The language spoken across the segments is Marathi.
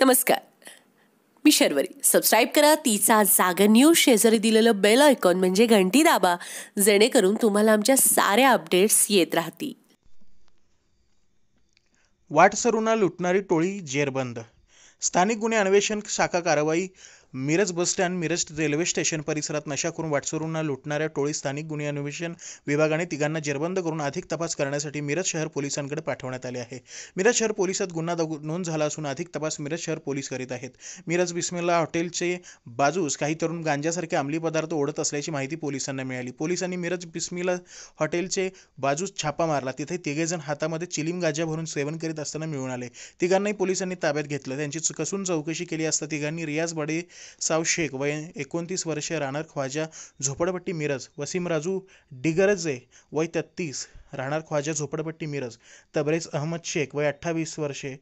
नमस्कार मी शर्वरी सबस्क्राईब करा तिचा जागा न्यूज शेजारी दिलेलं बेल आयकॉन म्हणजे घंटी दाबा जेणेकरून तुम्हाला आमच्या साऱ्या अपडेट्स येत राहतील वाट लुटणारी टोळी जेरबंद स्थानिक गुन्हे अन्वेषण शाखा कारवाई Miraj bus stand Miraj railway station परिसरात नशा करून वाटसरूंना लुटणाऱ्या टोळी स्थानिक गुन्हे अन्वेषण विभागाने तिघांना जेरबंद करून अधिक तपास करण्यासाठी मिरज शहर पोलिसांकडे पाठवण्यात आले आहे मिरज शहर पोलिसात गुन्हा नोंद झाला असून अधिक तपास मिरज शहर पोलीस करीत आहेत मिरज बिस्मिल्ला हॉटेलचे बाजूस काही तरुण गांजासारखे अंमली पदार्थ ओढत असल्याची माहिती पोलिसांना मिळाली पोलिसांनी मिरज बिस्मिल्ला हॉटेलचे बाजूस छापा मारला तिथे तिघेजण हातामध्ये चिलीम गाजा भरून सेवन करीत असताना मिळून आले तिघांनाही पोलिसांनी ताब्यात घेतलं त्यांची कसून चौकशी केली असता तिघांनी रियाज बडे साव शेख वय एकोणतीस वर्षे राहणार ख्वाजा झोपडपट्टी मिरज वसीम राजू डिगरजे वय तेहतीस राहणार ख्वाजा झोपडपट्टी मिरज तबरेज अहमद शेख वय अठ्ठावीस वर्षे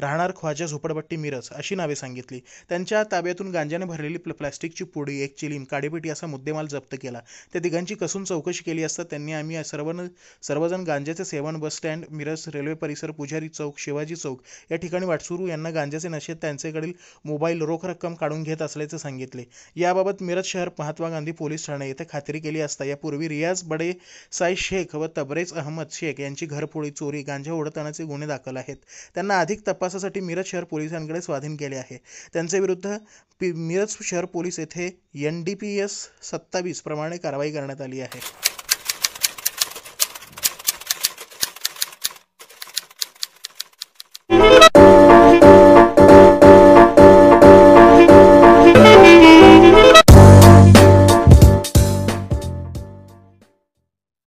राहणार ख्वाजा झोपडपट्टी मिरज अशी नावे सांगितली त्यांच्या ताब्यातून गांजाने भरलेली प्लास्टिकची पुडी एक चिलीम काडीपिटी असा मुद्देमाल जप्त केला त्या तिघांची कसून चौकशी केली असता त्यांनी आम्ही सर्वांना सर्वजण गांजाचे सेवन बस स्टँड मिरज रेल्वे परिसर पुजारी चौक शिवाजी चौक या ठिकाणी वाटसुरू यांना गांजाचे नशेत त्यांच्याकडील मोबाईल रोख रक्कम काढून घेत असल्याचे सांगितले याबाबत मिरज शहर महात्मा गांधी पोलीस ठाणे येथे खात्री केली असता यापूर्वी रियाज बडे साई शेख व तबरेज अहमद शेख यांची घरफोडी चोरी गांजा ओढतानाचे गुन्हे दाखल आहेत त्यांना अधिक तपास तपासासाठी मिरज शहर पोलिसांकडे स्वाधीन केले आहे त्यांचे विरुद्ध मिरज शहर पोलीस येथे एन डी पी एस सत्तावीस प्रमाणे कारवाई करण्यात आली आहे